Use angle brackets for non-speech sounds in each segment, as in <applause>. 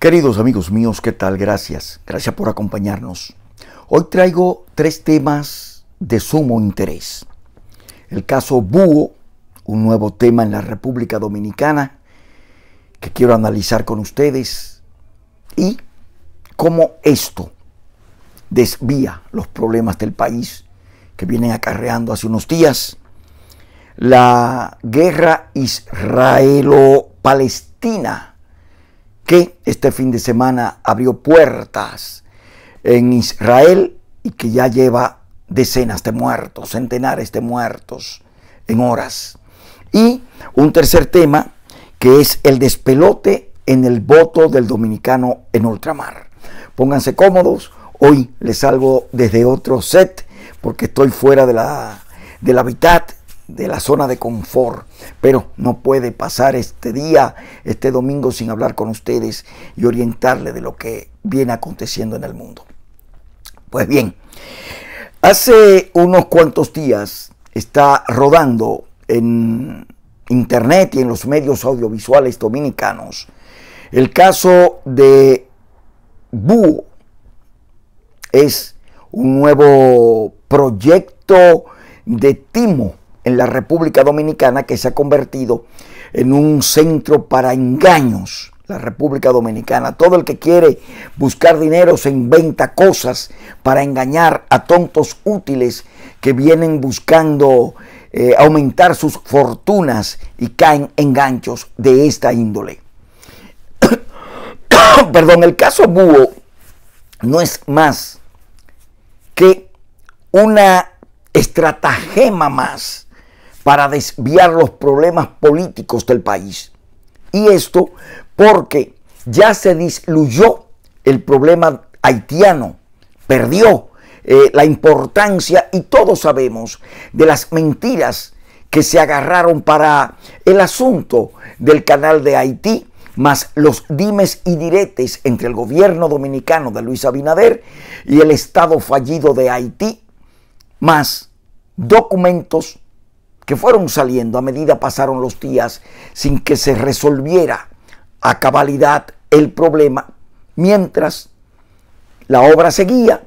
Queridos amigos míos, ¿qué tal? Gracias. Gracias por acompañarnos. Hoy traigo tres temas de sumo interés. El caso Búho, un nuevo tema en la República Dominicana que quiero analizar con ustedes y cómo esto desvía los problemas del país que vienen acarreando hace unos días. La guerra israelo-palestina que este fin de semana abrió puertas en Israel y que ya lleva decenas de muertos, centenares de muertos en horas. Y un tercer tema que es el despelote en el voto del dominicano en ultramar. Pónganse cómodos, hoy les salgo desde otro set porque estoy fuera de la, del hábitat de la zona de confort. Pero no puede pasar este día, este domingo, sin hablar con ustedes y orientarle de lo que viene aconteciendo en el mundo. Pues bien, hace unos cuantos días está rodando en internet y en los medios audiovisuales dominicanos el caso de Bu, Es un nuevo proyecto de Timo la República Dominicana que se ha convertido en un centro para engaños la República Dominicana. Todo el que quiere buscar dinero se inventa cosas para engañar a tontos útiles que vienen buscando eh, aumentar sus fortunas y caen en ganchos de esta índole. <coughs> Perdón, el caso Búho no es más que una estratagema más para desviar los problemas políticos del país. Y esto porque ya se disluyó el problema haitiano, perdió eh, la importancia y todos sabemos de las mentiras que se agarraron para el asunto del canal de Haití, más los dimes y diretes entre el gobierno dominicano de Luis Abinader y el Estado fallido de Haití, más documentos que fueron saliendo a medida pasaron los días sin que se resolviera a cabalidad el problema, mientras la obra seguía,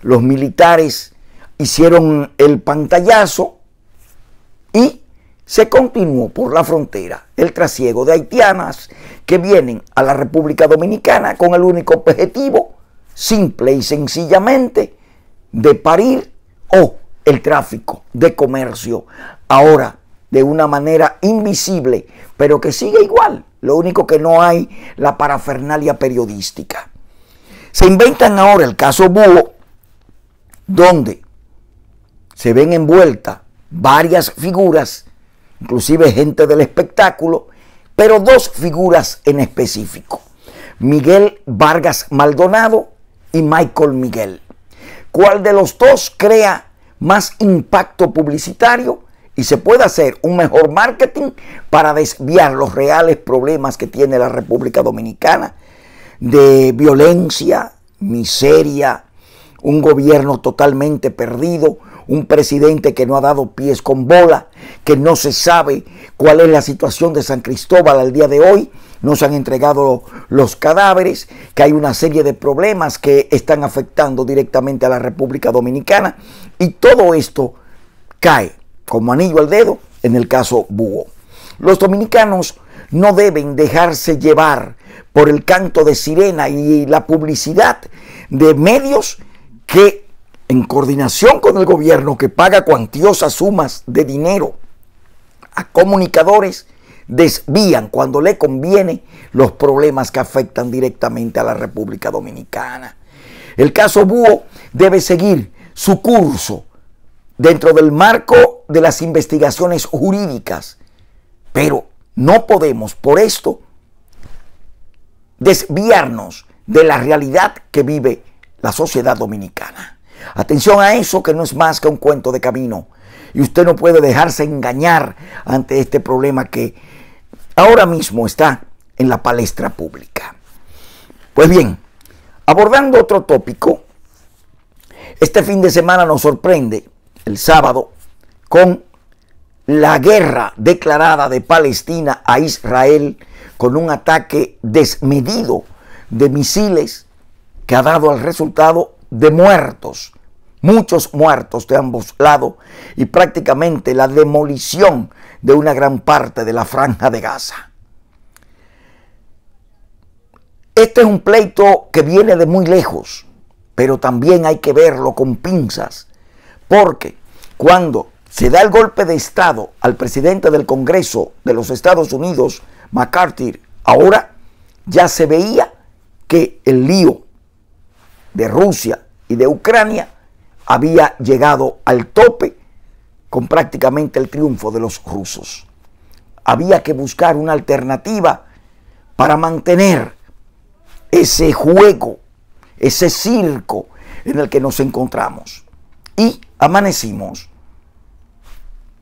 los militares hicieron el pantallazo y se continuó por la frontera el trasiego de haitianas que vienen a la República Dominicana con el único objetivo, simple y sencillamente, de parir o el tráfico de comercio ahora de una manera invisible, pero que sigue igual. Lo único que no hay la parafernalia periodística. Se inventan ahora el caso Búho, donde se ven envueltas varias figuras, inclusive gente del espectáculo, pero dos figuras en específico, Miguel Vargas Maldonado y Michael Miguel. ¿Cuál de los dos crea más impacto publicitario y se puede hacer un mejor marketing para desviar los reales problemas que tiene la República Dominicana de violencia, miseria, un gobierno totalmente perdido, un presidente que no ha dado pies con bola, que no se sabe cuál es la situación de San Cristóbal al día de hoy, no se han entregado los cadáveres, que hay una serie de problemas que están afectando directamente a la República Dominicana y todo esto cae como anillo al dedo en el caso Búho. Los dominicanos no deben dejarse llevar por el canto de sirena y la publicidad de medios que en coordinación con el gobierno que paga cuantiosas sumas de dinero a comunicadores, desvían cuando le conviene los problemas que afectan directamente a la República Dominicana. El caso Búho debe seguir su curso dentro del marco de las investigaciones jurídicas, pero no podemos por esto desviarnos de la realidad que vive la sociedad dominicana. Atención a eso que no es más que un cuento de camino. Y usted no puede dejarse engañar ante este problema que ahora mismo está en la palestra pública. Pues bien, abordando otro tópico, este fin de semana nos sorprende, el sábado, con la guerra declarada de Palestina a Israel con un ataque desmedido de misiles que ha dado al resultado de muertos, muchos muertos de ambos lados y prácticamente la demolición de una gran parte de la franja de Gaza. Este es un pleito que viene de muy lejos, pero también hay que verlo con pinzas, porque cuando se da el golpe de Estado al presidente del Congreso de los Estados Unidos, McCarthy, ahora ya se veía que el lío de Rusia y de Ucrania había llegado al tope con prácticamente el triunfo de los rusos. Había que buscar una alternativa para mantener ese juego, ese circo en el que nos encontramos. Y amanecimos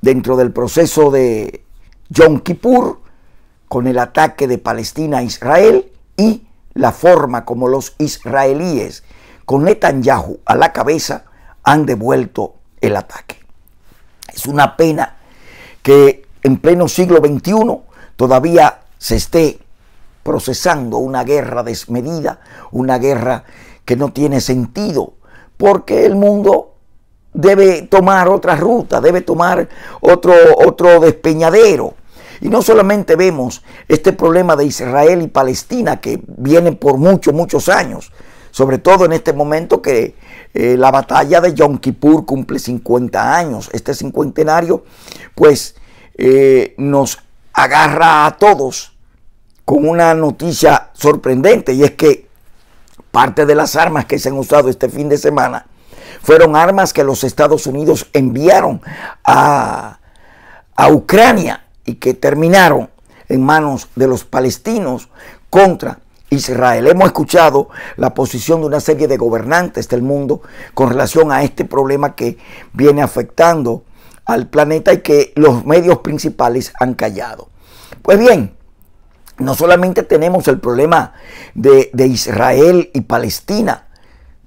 dentro del proceso de Yom Kippur con el ataque de Palestina a Israel y la forma como los israelíes con Netanyahu a la cabeza, han devuelto el ataque. Es una pena que en pleno siglo XXI todavía se esté procesando una guerra desmedida, una guerra que no tiene sentido, porque el mundo debe tomar otra ruta, debe tomar otro, otro despeñadero. Y no solamente vemos este problema de Israel y Palestina que viene por muchos, muchos años, sobre todo en este momento que eh, la batalla de Yom Kippur cumple 50 años. Este cincuentenario, pues, eh, nos agarra a todos con una noticia sorprendente y es que parte de las armas que se han usado este fin de semana fueron armas que los Estados Unidos enviaron a, a Ucrania y que terminaron en manos de los palestinos contra Israel. Hemos escuchado la posición de una serie de gobernantes del mundo con relación a este problema que viene afectando al planeta y que los medios principales han callado. Pues bien, no solamente tenemos el problema de, Israel y Palestina,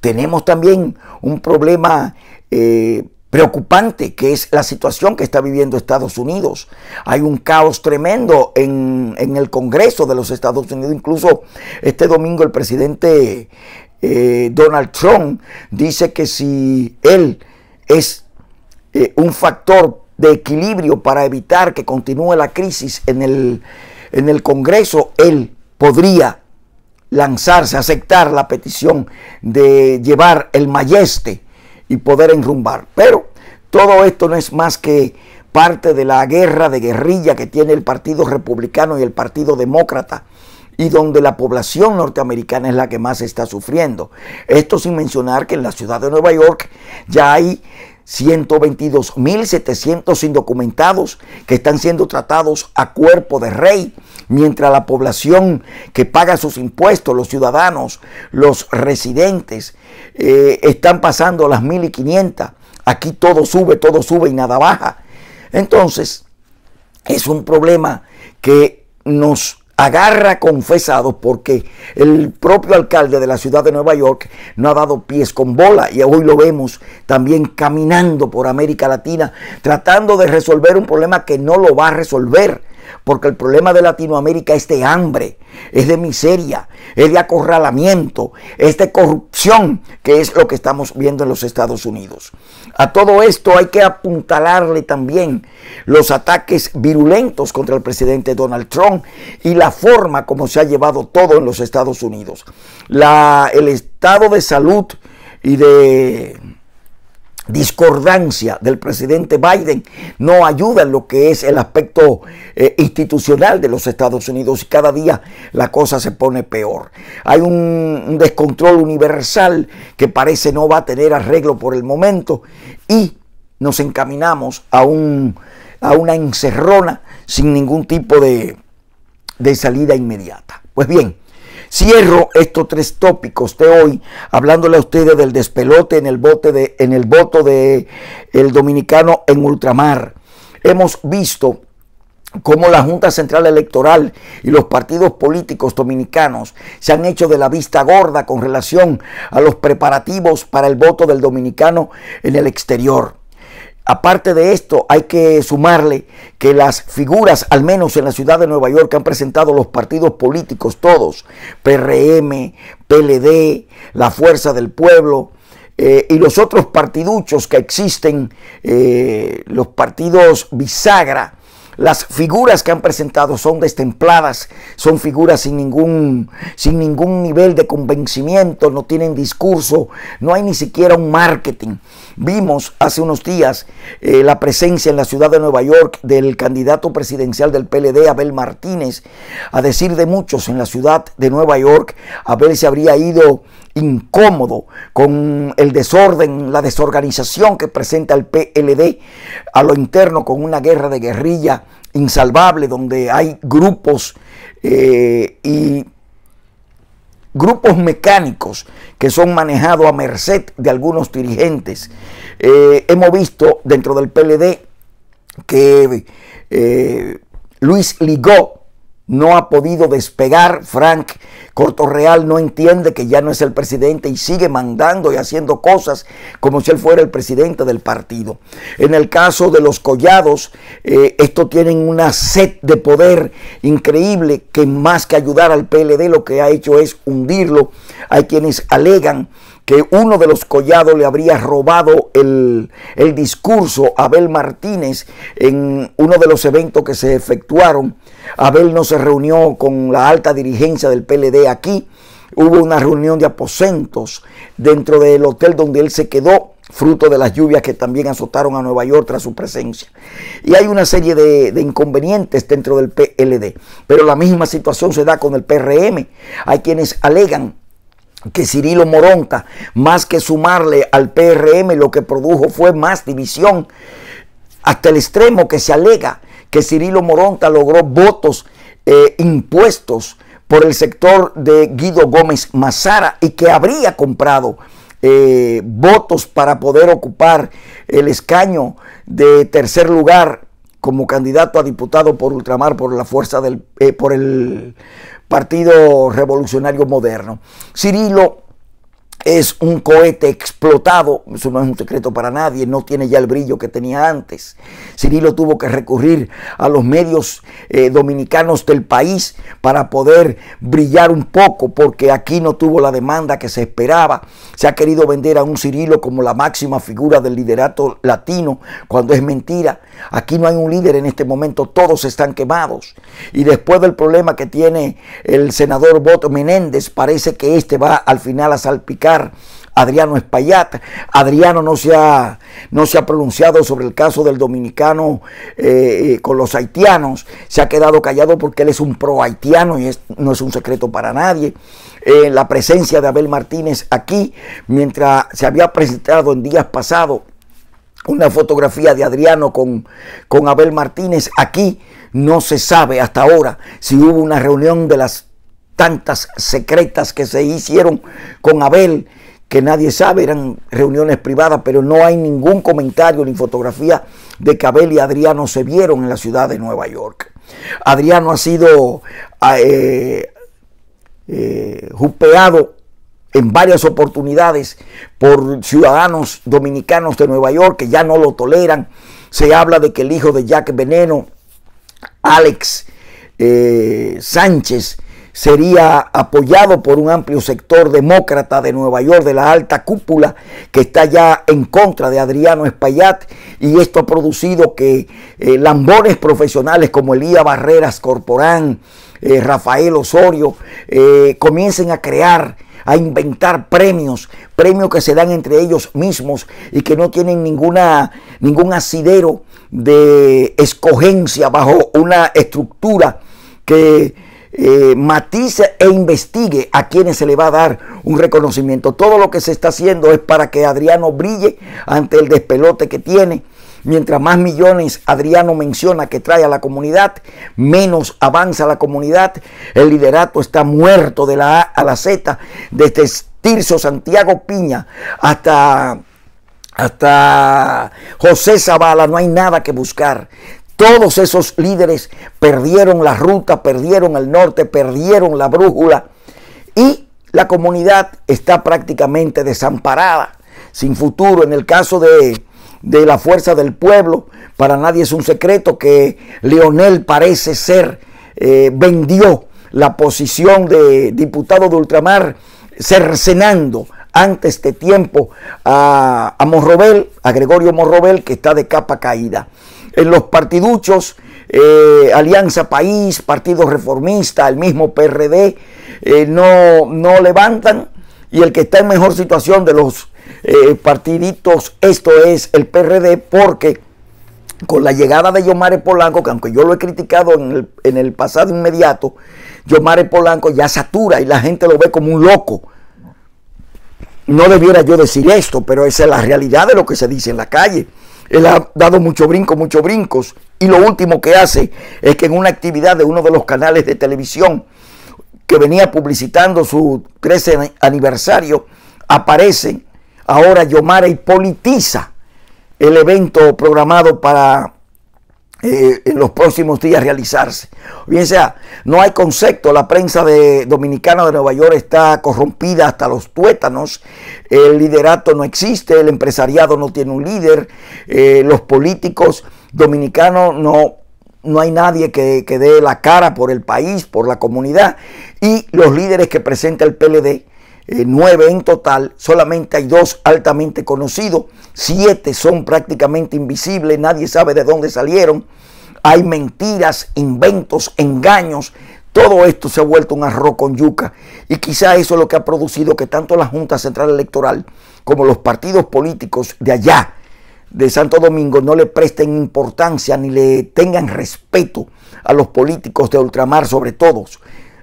tenemos también un problema eh, preocupante que es la situación que está viviendo Estados Unidos. Hay un caos tremendo en, el Congreso de los Estados Unidos. Incluso este domingo el presidente eh, Donald Trump dice que si él es eh, un factor de equilibrio para evitar que continúe la crisis en el, en el Congreso, él podría lanzarse, aceptar la petición de llevar el mayeste y poder enrumbar. Pero todo esto no es más que parte de la guerra de guerrilla que tiene el Partido Republicano y el Partido Demócrata y donde la población norteamericana es la que más está sufriendo. Esto sin mencionar que en la ciudad de Nueva York ya hay 122.700 indocumentados que están siendo tratados a cuerpo de rey mientras la población que paga sus impuestos, los ciudadanos, los residentes, eh, están pasando las 1500. Aquí todo sube, todo sube y nada baja. Entonces, es un problema que nos agarra confesados porque el propio alcalde de la ciudad de Nueva York no ha dado pies con bola y hoy lo vemos también caminando por América Latina tratando de resolver un problema que no lo va a resolver porque el problema de Latinoamérica es de hambre, es de miseria, es de acorralamiento, es de corrupción, que es lo que estamos viendo en los Estados Unidos. A todo esto hay que apuntalarle también los ataques virulentos contra el presidente Donald Trump y la forma como se ha llevado todo en los Estados Unidos. el estado de salud y de discordancia del presidente Biden no ayuda en lo que es el aspecto eh, institucional de los Estados Unidos y cada día la cosa se pone peor. Hay un, descontrol universal que parece no va a tener arreglo por el momento y nos encaminamos a, un, a una encerrona sin ningún tipo de, de salida inmediata. Pues bien, Cierro estos tres tópicos de hoy hablándole a ustedes del despelote en el bote de en el voto de el dominicano en ultramar. Hemos visto cómo la Junta Central Electoral y los partidos políticos dominicanos se han hecho de la vista gorda con relación a los preparativos para el voto del dominicano en el exterior. Aparte de esto, hay que sumarle que las figuras, al menos en la ciudad de Nueva York, han presentado los partidos políticos, todos, PRM, PLD, la Fuerza del Pueblo, eh, y los otros partiduchos que existen, eh, los partidos bisagra las figuras que han presentado son destempladas, son figuras sin ningún, sin ningún nivel de convencimiento, no tienen discurso, no hay ni siquiera un marketing. Vimos hace unos días eh, la presencia en la ciudad de Nueva York del candidato presidencial del PLD, Abel Martínez. A decir de muchos en la ciudad de Nueva York, Abel se habría ido incómodo con el desorden, la desorganización que presenta el PLD a lo interno con una guerra de guerrilla insalvable donde hay grupos eh, y grupos mecánicos que son manejados a merced de algunos dirigentes. Eh, hemos visto dentro del PLD que eh, Luis Ligó no ha podido despegar. Frank Cortorreal no entiende que ya no es el presidente y sigue mandando y haciendo cosas como si él fuera el presidente del partido. En el caso de los collados, eh, esto tienen una sed de poder increíble que más que ayudar al PLD lo que ha hecho es hundirlo. Hay quienes alegan que uno de los collados le habría robado el, el discurso a Abel Martínez en uno de los eventos que se efectuaron Abel no se reunió con la alta dirigencia del PLD aquí. Hubo una reunión de aposentos dentro del hotel donde él se quedó, fruto de las lluvias que también azotaron a Nueva York tras su presencia. Y hay una serie de, inconvenientes dentro del PLD. Pero la misma situación se da con el PRM. Hay quienes alegan que Cirilo Moronta, más que sumarle al PRM, lo que produjo fue más división, hasta el extremo que se alega que Cirilo Moronta logró votos eh, impuestos por el sector de Guido Gómez Mazara y que habría comprado eh, votos para poder ocupar el escaño de tercer lugar como candidato a diputado por ultramar por la fuerza del eh, por el Partido Revolucionario Moderno. Cirilo es un cohete explotado, eso no es un secreto para nadie, no tiene ya el brillo que tenía antes. Cirilo tuvo que recurrir a los medios eh, dominicanos del país para poder brillar un poco, porque aquí no tuvo la demanda que se esperaba. Se ha querido vender a un Cirilo como la máxima figura del liderato latino, cuando es mentira. Aquí no hay un líder en este momento, todos están quemados. Y después del problema que tiene el senador Bot Menéndez, parece que este va al final a salpicar Adriano Espaillat. Adriano no se ha, no se ha pronunciado sobre el caso del dominicano eh, eh, con los haitianos. Se ha quedado callado porque él es un pro haitiano y no es un secreto para nadie. Eh, la presencia de Abel Martínez aquí, mientras se había presentado en días pasados una fotografía de Adriano con, con Abel Martínez aquí, no se sabe hasta ahora si hubo una reunión de las tantas secretas que se hicieron con Abel, que nadie sabe, eran reuniones privadas, pero no hay ningún comentario ni fotografía de que Abel y Adriano se vieron en la ciudad de Nueva York. Adriano ha sido ah, eh, eh, jupeado en varias oportunidades por ciudadanos dominicanos de Nueva York que ya no lo toleran. Se habla de que el hijo de Jack Veneno, Alex eh, Sánchez, sería apoyado por un amplio sector demócrata de Nueva York, de la alta cúpula, que está ya en contra de Adriano Espaillat, y esto ha producido que eh, lambones profesionales como Elías Barreras Corporán, eh, Rafael Osorio, eh, comiencen a crear a inventar premios, premios que se dan entre ellos mismos y que no tienen ninguna, ningún asidero de escogencia bajo una estructura que eh, matice e investigue a quienes se le va a dar un reconocimiento. Todo lo que se está haciendo es para que Adriano brille ante el despelote que tiene. Mientras más millones Adriano menciona que trae a la comunidad, menos avanza la comunidad. El liderato está muerto de la A a la Z, desde Tirso Santiago Piña hasta hasta José Zavala, no hay nada que buscar. Todos esos líderes perdieron la ruta, perdieron el norte, perdieron la brújula y la comunidad está prácticamente desamparada, sin futuro. En el caso de, de la fuerza del pueblo, para nadie es un secreto que Leonel parece ser, eh, vendió la posición de diputado de ultramar, cercenando antes de tiempo a, a a Gregorio Morrobel, que está de capa caída en los partiduchos eh, Alianza País, Partido Reformista, el mismo PRD, eh, no, levantan y el que está en mejor situación de los eh, partiditos, esto es el PRD, porque con la llegada de Yomare Polanco, que aunque yo lo he criticado en el, en el pasado inmediato, Yomare Polanco ya satura y la gente lo ve como un loco. No debiera yo decir esto, pero esa es la realidad de lo que se dice en la calle. Él ha dado mucho brinco, muchos brincos. Y lo último que hace es que en una actividad de uno de los canales de televisión que venía publicitando su 13 aniversario, aparece ahora Yomara y politiza el evento programado para eh, en los próximos días realizarse. Bien sea, no hay concepto, la prensa de, dominicana de Nueva York está corrompida hasta los tuétanos, el liderato no existe, el empresariado no tiene un líder, eh, los políticos dominicanos no, no hay nadie que, que dé la cara por el país, por la comunidad, y los líderes que presenta el PLD eh, nueve en total, solamente hay dos altamente conocidos, siete son prácticamente invisibles, nadie sabe de dónde salieron, hay mentiras, inventos, engaños, todo esto se ha vuelto un arroz con yuca y quizá eso es lo que ha producido que tanto la Junta Central Electoral como los partidos políticos de allá, de Santo Domingo, no le presten importancia ni le tengan respeto a los políticos de ultramar, sobre todo,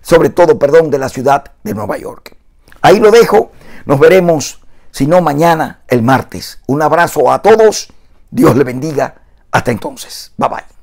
sobre todo, perdón, de la ciudad de Nueva York. Ahí lo dejo. Nos veremos, si no mañana, el martes. Un abrazo a todos. Dios le bendiga. Hasta entonces. Bye bye.